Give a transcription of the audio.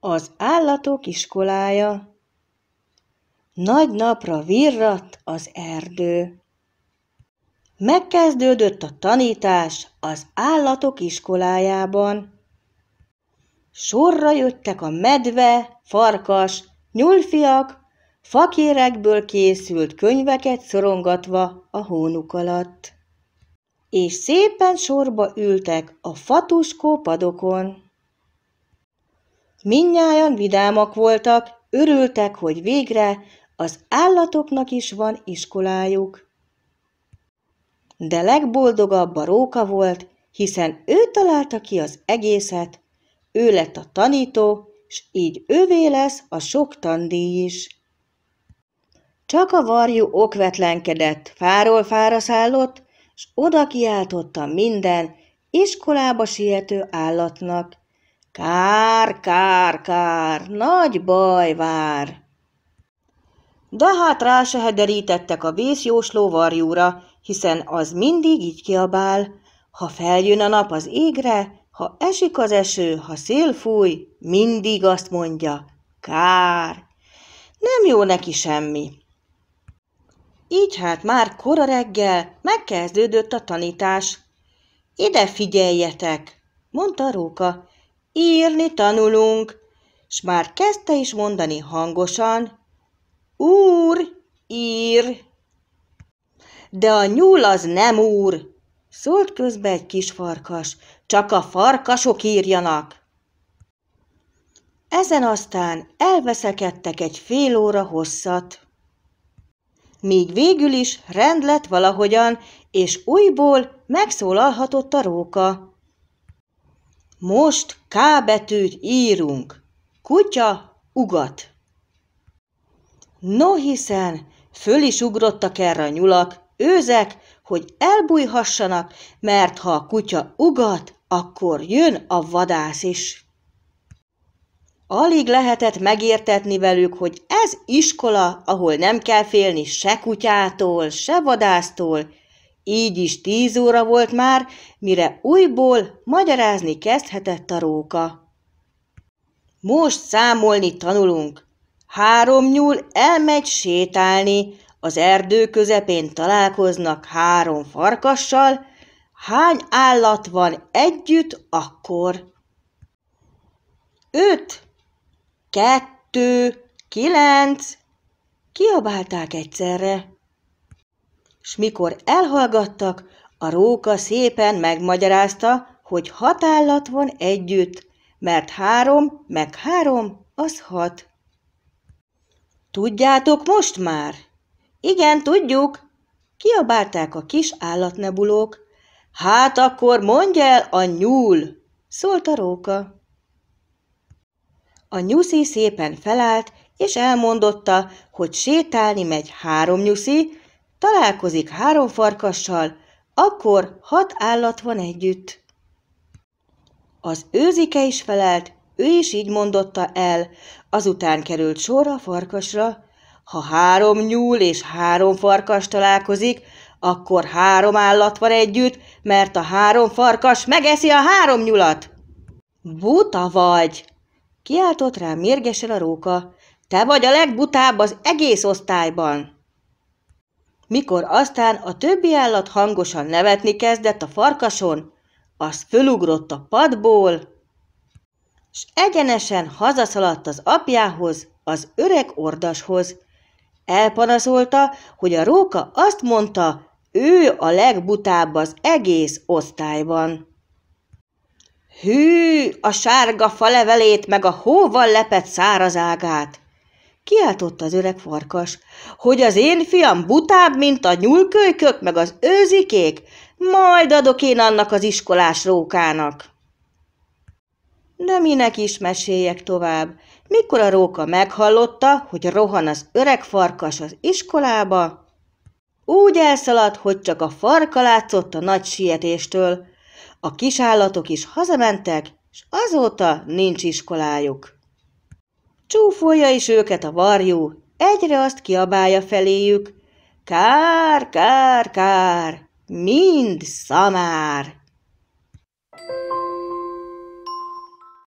Az állatok iskolája Nagy napra virrat az erdő. Megkezdődött a tanítás az állatok iskolájában. Sorra jöttek a medve, farkas, nyúlfiak, fakérekből készült könyveket szorongatva a hónuk alatt és szépen sorba ültek a fatuskó padokon. Minnyáján vidámak voltak, örültek, hogy végre az állatoknak is van iskolájuk. De legboldogabb a róka volt, hiszen ő találta ki az egészet, ő lett a tanító, s így ővé lesz a sok tandíj is. Csak a varjú okvetlenkedett, fáról fára szállott, s oda kiáltotta minden iskolába siető állatnak. Kár, kár, kár, nagy baj vár! De hát rá se hederítettek a vészjósló varjúra, hiszen az mindig így kiabál. Ha feljön a nap az égre, ha esik az eső, ha szél fúj, mindig azt mondja, kár. Nem jó neki semmi, így hát már kora reggel megkezdődött a tanítás. Ide figyeljetek, mondta Róka, írni tanulunk, s már kezdte is mondani hangosan, úr, ír. De a nyúl az nem úr, szólt közbe egy kis farkas, csak a farkasok írjanak. Ezen aztán elveszekedtek egy fél óra hosszat míg végül is rend lett valahogyan, és újból megszólalhatott a róka. Most K betűt írunk. Kutya ugat. No hiszen, föl is ugrottak erre a nyulak, őzek, hogy elbújhassanak, mert ha a kutya ugat, akkor jön a vadász is. Alig lehetett megértetni velük, hogy ez iskola, ahol nem kell félni se kutyától, se vadásztól. Így is tíz óra volt már, mire újból magyarázni kezdhetett a róka. Most számolni tanulunk. Három nyúl elmegy sétálni, az erdő közepén találkoznak három farkassal, hány állat van együtt akkor? Öt kettő, kilenc, kiabálták egyszerre. S mikor elhallgattak, a róka szépen megmagyarázta, hogy hat állat van együtt, mert három meg három az hat. Tudjátok most már? Igen, tudjuk, kiabálták a kis állatnebulók. Hát akkor mondj el a nyúl, szólt a róka. A nyuszi szépen felállt, és elmondotta, hogy sétálni megy három nyuszi, találkozik három farkassal, akkor hat állat van együtt. Az őzike is felelt, ő is így mondotta el, azután került sor a farkasra. Ha három nyúl és három farkas találkozik, akkor három állat van együtt, mert a három farkas megeszi a három nyulat. Buta vagy, Kiáltott rá mérgesen a róka. Te vagy a legbutább az egész osztályban! Mikor aztán a többi állat hangosan nevetni kezdett a farkason, az fölugrott a padból, s egyenesen hazaszaladt az apjához, az öreg ordashoz. Elpanaszolta, hogy a róka azt mondta, ő a legbutább az egész osztályban. Hű, a sárga falevelét meg a hóval lepett szárazágát! Kiáltott az öreg farkas, hogy az én fiam butább, mint a nyúlkölykök meg az őzikék, majd adok én annak az iskolás rókának. De minek is meséljek tovább, mikor a róka meghallotta, hogy rohan az öreg farkas az iskolába, úgy elszaladt, hogy csak a farka látszott a nagy sietéstől, a kisállatok is hazamentek, és azóta nincs iskolájuk. Csúfolja is őket a varjú, egyre azt kiabálja feléjük. Kár, kár, kár, mind szamár!